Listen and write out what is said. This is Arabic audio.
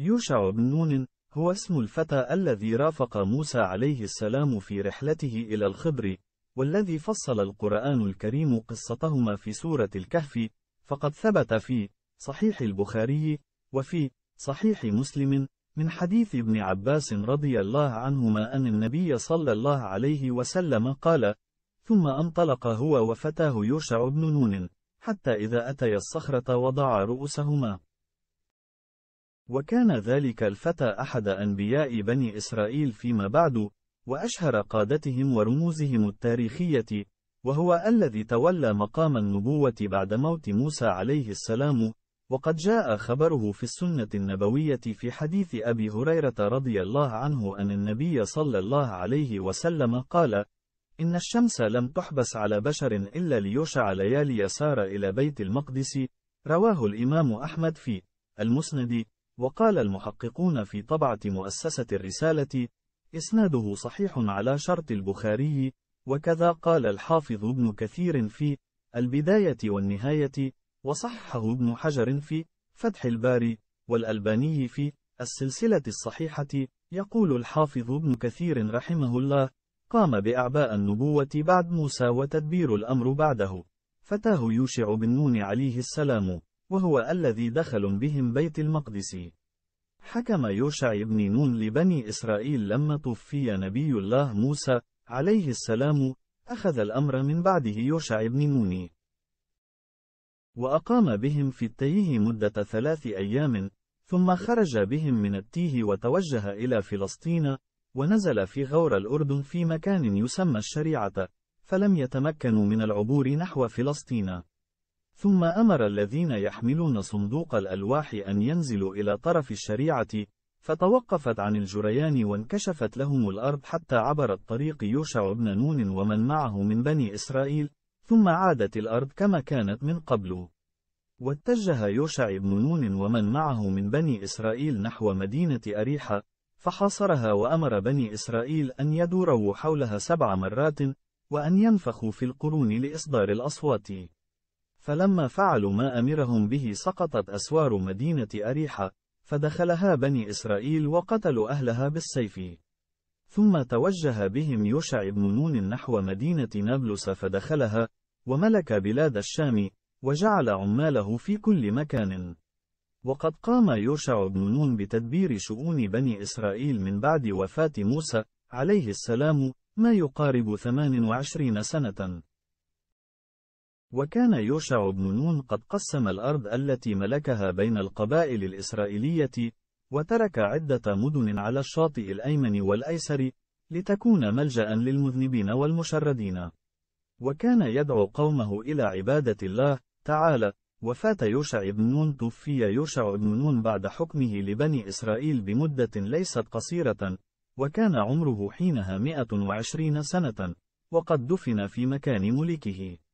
يوشع بن نون هو اسم الفتى الذي رافق موسى عليه السلام في رحلته إلى الخبر، والذي فصل القرآن الكريم قصتهما في سورة الكهف، فقد ثبت في صحيح البخاري وفي صحيح مسلم من حديث ابن عباس رضي الله عنهما أن النبي صلى الله عليه وسلم قال: ثم انطلق هو وفتاه يوشع بن نون، حتى إذا أتيا الصخرة وضعا رؤوسهما. وكان ذلك الفتى أحد أنبياء بني إسرائيل فيما بعد، وأشهر قادتهم ورموزهم التاريخية، وهو الذي تولى مقام النبوة بعد موت موسى عليه السلام، وقد جاء خبره في السنة النبوية في حديث أبي هريرة رضي الله عنه أن النبي صلى الله عليه وسلم قال: إن الشمس لم تحبس على بشر إلا ليشع ليالي سار إلى بيت المقدس، رواه الإمام أحمد في المسند، وقال المحققون في طبعة مؤسسة الرسالة إسناده صحيح على شرط البخاري وكذا قال الحافظ ابن كثير في البداية والنهاية وصححه ابن حجر في فتح الباري والألباني في السلسلة الصحيحة يقول الحافظ ابن كثير رحمه الله قام بأعباء النبوة بعد موسى وتدبير الأمر بعده فتاه يوشع بن نون عليه السلام وهو الذي دخل بهم بيت المقدس حكم يوشع بن نون لبني إسرائيل لما توفي نبي الله موسى عليه السلام أخذ الأمر من بعده يوشع بن نون وأقام بهم في التيه مدة ثلاث أيام ثم خرج بهم من التيه وتوجه إلى فلسطين ونزل في غور الأردن في مكان يسمى الشريعة فلم يتمكنوا من العبور نحو فلسطين ثم أمر الذين يحملون صندوق الألواح أن ينزلوا إلى طرف الشريعة، فتوقفت عن الجريان وانكشفت لهم الأرض حتى عبر الطريق يوشع بن نون ومن معه من بني إسرائيل، ثم عادت الأرض كما كانت من قبل. واتجه يوشع بن نون ومن معه من بني إسرائيل نحو مدينة أريحة، فحاصرها وأمر بني إسرائيل أن يدوروا حولها سبع مرات، وأن ينفخوا في القرون لإصدار الأصوات. فلما فعلوا ما أمرهم به سقطت أسوار مدينة أريحة، فدخلها بني إسرائيل وقتلوا أهلها بالسيف. ثم توجه بهم يوشع بن نون نحو مدينة نابلس فدخلها، وملك بلاد الشام، وجعل عماله في كل مكان. وقد قام يوشع بن نون بتدبير شؤون بني إسرائيل من بعد وفاة موسى، عليه السلام، ما يقارب 28 سنة. وكان يوشع بن نون قد قسم الأرض التي ملكها بين القبائل الإسرائيلية، وترك عدة مدن على الشاطئ الأيمن والأيسر، لتكون ملجأ للمذنبين والمشردين. وكان يدعو قومه إلى عبادة الله تعالى، وفاة يوشع بن نون توفي يوشع بن نون بعد حكمه لبني إسرائيل بمدة ليست قصيرة، وكان عمره حينها 120 سنة، وقد دفن في مكان ملكه.